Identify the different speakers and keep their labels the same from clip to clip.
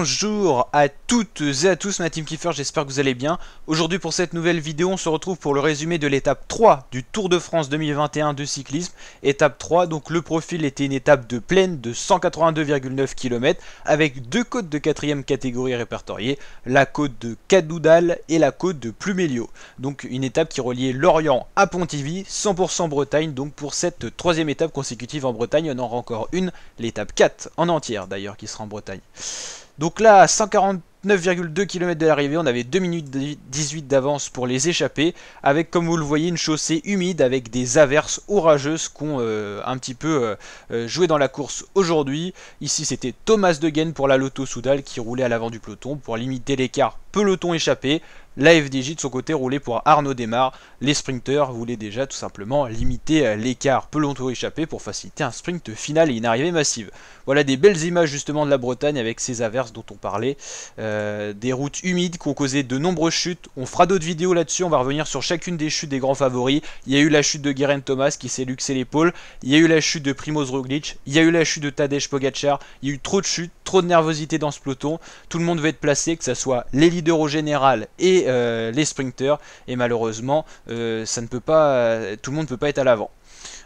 Speaker 1: Bonjour à toutes et à tous ma team Kiffer, j'espère que vous allez bien. Aujourd'hui pour cette nouvelle vidéo, on se retrouve pour le résumé de l'étape 3 du Tour de France 2021 de cyclisme. Étape 3, donc le profil était une étape de plaine de 182,9 km avec deux côtes de quatrième catégorie répertoriées, la côte de Cadoudal et la côte de Plumelio. Donc une étape qui reliait Lorient à Pontivy, 100% Bretagne, donc pour cette troisième étape consécutive en Bretagne, on en aura encore une, l'étape 4 en entière d'ailleurs qui sera en Bretagne. Donc là, à 149,2 km de l'arrivée, on avait 2 minutes 18 d'avance pour les échapper, avec comme vous le voyez une chaussée humide avec des averses orageuses qu'on euh, un petit peu euh, euh, joué dans la course aujourd'hui. Ici c'était Thomas De pour la Lotto Soudal qui roulait à l'avant du peloton pour limiter l'écart peloton échappé, la FDJ de son côté roulait pour Arnaud Demar. Les sprinteurs voulaient déjà tout simplement limiter l'écart peloton échappé pour faciliter un sprint final et une arrivée massive. Voilà des belles images justement de la Bretagne avec ces averses dont on parlait. Euh, des routes humides qui ont causé de nombreuses chutes. On fera d'autres vidéos là-dessus, on va revenir sur chacune des chutes des grands favoris. Il y a eu la chute de Guerin Thomas qui s'est luxé l'épaule. Il y a eu la chute de Primoz Roglic. Il y a eu la chute de Tadej Pogacar. Il y a eu trop de chutes trop de nervosité dans ce peloton, tout le monde veut être placé, que ce soit les leaders au général et euh, les sprinters, et malheureusement, euh, ça ne peut pas, tout le monde ne peut pas être à l'avant.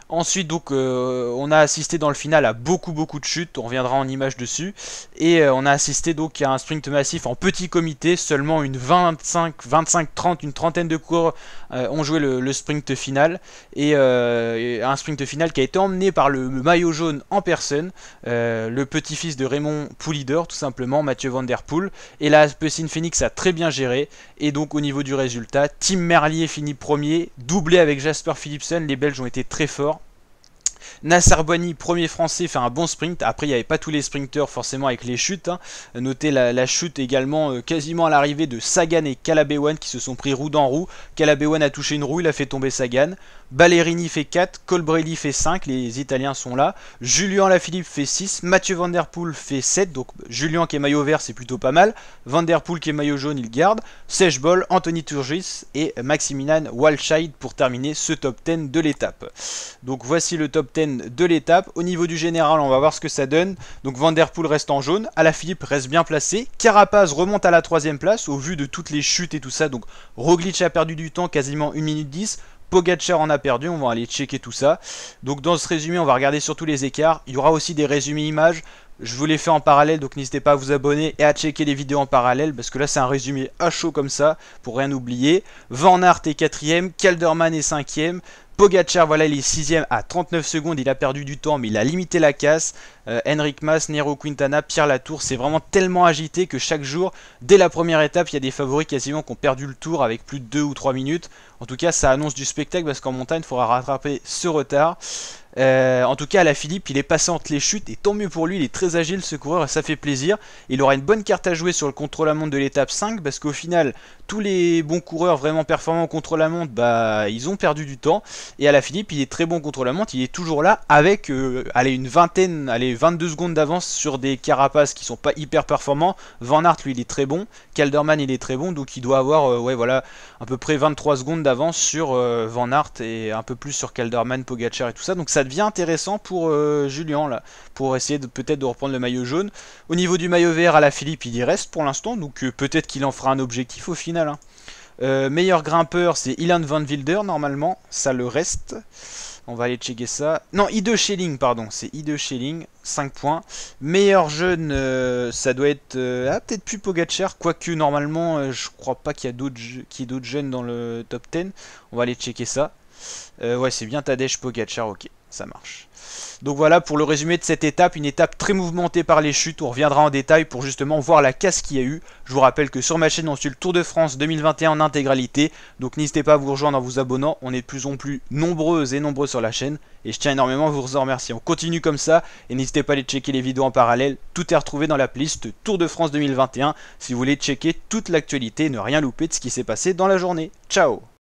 Speaker 1: Ensuite, donc, euh, on a assisté dans le final à beaucoup beaucoup de chutes, on reviendra en image dessus. Et euh, on a assisté donc à un sprint massif en petit comité, seulement une 25, 25, 30, une trentaine de cours euh, ont joué le, sprint final. Et, un sprint final qui a été emmené par le maillot jaune en personne, le petit-fils de Raymond Poulidor, tout simplement, Mathieu Van Der Poel. Et la piscine Phoenix a très bien géré. Et donc, au niveau du résultat, Tim Merlier finit premier, doublé avec Jasper Philipsen, les Belges ont été très forts. Nassar Boni, premier français, fait un bon sprint. Après, il n'y avait pas tous les sprinteurs forcément avec les chutes. Hein. Notez la, chute également euh, quasiment à l'arrivée de Sagan et Calabewan qui se sont pris roue dans roue. Calabewan a touché une roue, il a fait tomber Sagan. Ballerini fait 4, Colbrelli fait 5, les Italiens sont là. Julien Lafilippe fait 6, Mathieu Van fait 7, donc Julian qui est maillot vert c'est plutôt pas mal. Van Der qui est maillot jaune il garde. Sejbol, Anthony Turgis et Maximilian Walshide pour terminer ce top 10 de l'étape. Donc voici le top 10 de l'étape. Au niveau du général, on va voir ce que ça donne. Donc Vanderpool reste en jaune, Alaphilippe reste bien placé, Carapaz remonte à la troisième place au vu de toutes les chutes et tout ça. Donc Roglic a perdu du temps, quasiment 1 minute 10. Pogacar en a perdu, on va aller checker tout ça. Donc dans ce résumé, on va regarder surtout les écarts. Il y aura aussi des résumés images. Je vous les fais en parallèle, donc n'hésitez pas à vous abonner et à checker les vidéos en parallèle, parce que là c'est un résumé à chaud comme ça, pour rien oublier. Van Aert est quatrième, Calderman est cinquième, Pogacar, voilà, il est 6 à 39 secondes, il a perdu du temps, mais il a limité la casse. Henrik euh, Mas, Nero Quintana, Pierre Latour. C'est vraiment tellement agité que chaque jour, dès la première étape, il y a des favoris quasiment qui ont perdu le tour avec plus de 2 ou 3 minutes. En tout cas, ça annonce du spectacle parce qu'en montagne, il faudra rattraper ce retard. Euh, en tout cas, à la Philippe, il est passé entre les chutes et tant mieux pour lui, il est très agile ce coureur ça fait plaisir. Il aura une bonne carte à jouer sur le contrôle la montre de l'étape 5 parce qu'au final, tous les bons coureurs vraiment performants contre-la-montre, bah, ils ont perdu du temps. Et à la Philippe, il est très bon contre-la-montre, il est toujours là avec euh, allez, une vingtaine, allez, 22 secondes d'avance sur des carapaces qui sont pas hyper performants. Van art lui, il est très bon. Calderman, il est très bon. Donc il doit avoir euh, ouais, voilà, à peu près 23 secondes d'avance sur euh, Van Aert et un peu plus sur Calderman, Pogacar et tout ça. Donc ça devient intéressant pour Julian euh, Julien, là, pour essayer peut-être de reprendre le maillot jaune. Au niveau du maillot vert à la Philippe, il y reste pour l'instant. Donc peut-être qu'il en fera un objectif au final. Hein. meilleur grimpeur, c'est Ilan Van Wilder, normalement. Ça le reste. On va aller checker ça. Non, I2 Shelling, pardon. C'est I2 Shelling, 5 points. Meilleur jeune, euh, ça doit être... Euh, ah, peut-être plus Pogacar, quoique normalement, euh, je crois pas qu'il y, a d'autres, qu'il y ait d'autres jeunes dans le top 10. On va aller checker ça. Euh, ouais, c'est bien Tadej Pogacar, ok, ça marche. Donc voilà pour le résumé de cette étape, une étape très mouvementée par les chutes, on reviendra en détail pour justement voir la casse qu'il y a eu. Je vous rappelle que sur ma chaîne on suit le Tour de France 2021 en intégralité, donc n'hésitez pas à vous rejoindre en vous abonnant, on est de plus en plus nombreux et nombreux sur la chaîne, et je tiens énormément à vous remercier. On continue comme ça, et n'hésitez pas à aller checker les vidéos en parallèle, tout est retrouvé dans la playlist Tour de France 2021, si vous voulez checker toute l'actualité et ne rien louper de ce qui s'est passé dans la journée. Ciao